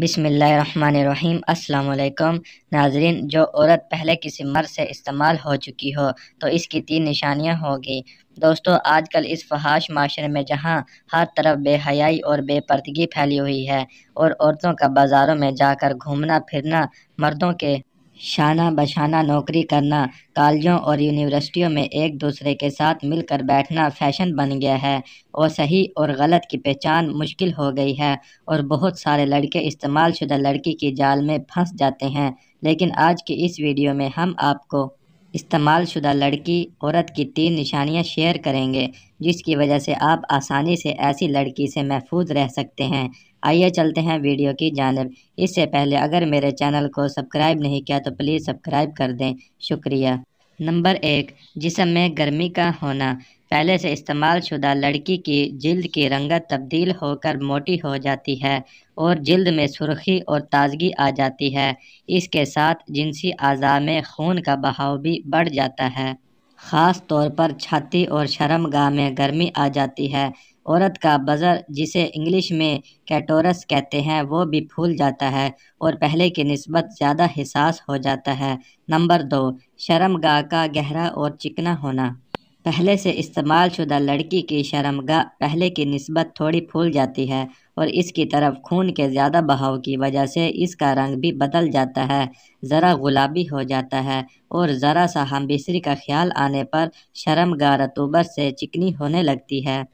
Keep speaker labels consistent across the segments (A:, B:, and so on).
A: बिसमीम् अल्लाम नाजरीन जो औरत पहले किसी मर्द से इस्तेमाल हो चुकी हो तो इसकी तीन निशानियां होगी दोस्तों आजकल इस फहाश माशरे में जहां हर तरफ बेहयाई और बेपर्दगी फैली हुई है और औरतों का बाज़ारों में जाकर घूमना फिरना मर्दों के शाना बशाना नौकरी करना कॉलेजों और यूनिवर्सिटियों में एक दूसरे के साथ मिलकर बैठना फैशन बन गया है और सही और गलत की पहचान मुश्किल हो गई है और बहुत सारे लड़के इस्तेमाल शुदा लड़की की जाल में फंस जाते हैं लेकिन आज की इस वीडियो में हम आपको इस्तेमाल शुदा लड़की औरत की तीन निशानियाँ शेयर करेंगे जिसकी वजह से आप आसानी से ऐसी लड़की से महफूज रह सकते हैं आइए चलते हैं वीडियो की जानब इससे पहले अगर मेरे चैनल को सब्सक्राइब नहीं किया तो प्लीज़ सब्सक्राइब कर दें शुक्रिया नंबर एक जिसम में गर्मी का होना पहले से इस्तेमाल शुदा लड़की की जल्द की रंगत तब्दील होकर मोटी हो जाती है और जल्द में सुर्खी और ताजगी आ जाती है इसके साथ जिनसी अज़ा में खून का बहाव भी बढ़ जाता है ख़ास तौर पर छाती और शर्मगाह में गर्मी आ जाती है औरत का बज़र जिसे इंग्लिश में कैटोरस कहते हैं वो भी फूल जाता है और पहले की नस्बत ज़्यादा हिसास हो जाता है नंबर दो शर्मगाह का गहरा और चिकना होना पहले से इस्तेमाल शुदा लड़की की शर्मगाह पहले की नस्बत थोड़ी फूल जाती है और इसकी तरफ खून के ज़्यादा बहाव की वजह से इसका रंग भी बदल जाता है ज़रा गुलाबी हो जाता है और ज़रा सा हम बिसरी का ख्याल आने पर शर्म गारतूबर से चिकनी होने लगती है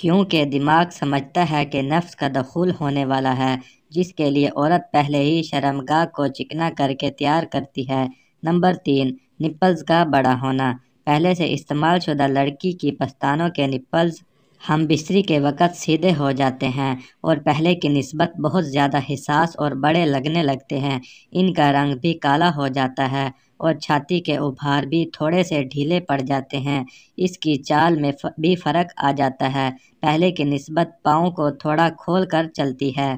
A: क्योंकि दिमाग समझता है कि नफ्स का दखूल होने वाला है जिसके लिए औरत पहले ही शर्मगा को चिकना करके तैयार करती है नंबर तीन निपल्स का बड़ा होना पहले से इस्तेमाल शुदा लड़की की पस्तानों के निपल्स हम बिस्तरी के वक़्त सीधे हो जाते हैं और पहले की नस्बत बहुत ज़्यादा हिसास और बड़े लगने लगते हैं इनका रंग भी काला हो जाता है और छाती के उभार भी थोड़े से ढीले पड़ जाते हैं इसकी चाल में भी फ़र्क आ जाता है पहले की नस्बत पाँव को थोड़ा खोल कर चलती है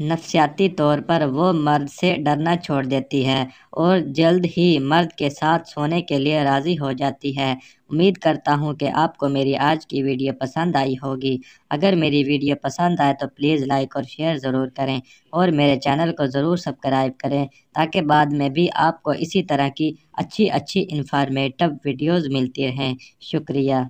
A: नफ्सियाती तौर पर वो मर्द से डरना छोड़ देती है और जल्द ही मर्द के साथ सोने के लिए राज़ी हो जाती है उम्मीद करता हूँ कि आपको मेरी आज की वीडियो पसंद आई होगी अगर मेरी वीडियो पसंद आए तो प्लीज़ लाइक और शेयर ज़रूर करें और मेरे चैनल को ज़रूर सब्सक्राइब करें ताकि बाद में भी आपको इसी तरह की अच्छी अच्छी इंफॉर्मेटिव वीडियोज़ मिलती रहें शुक्रिया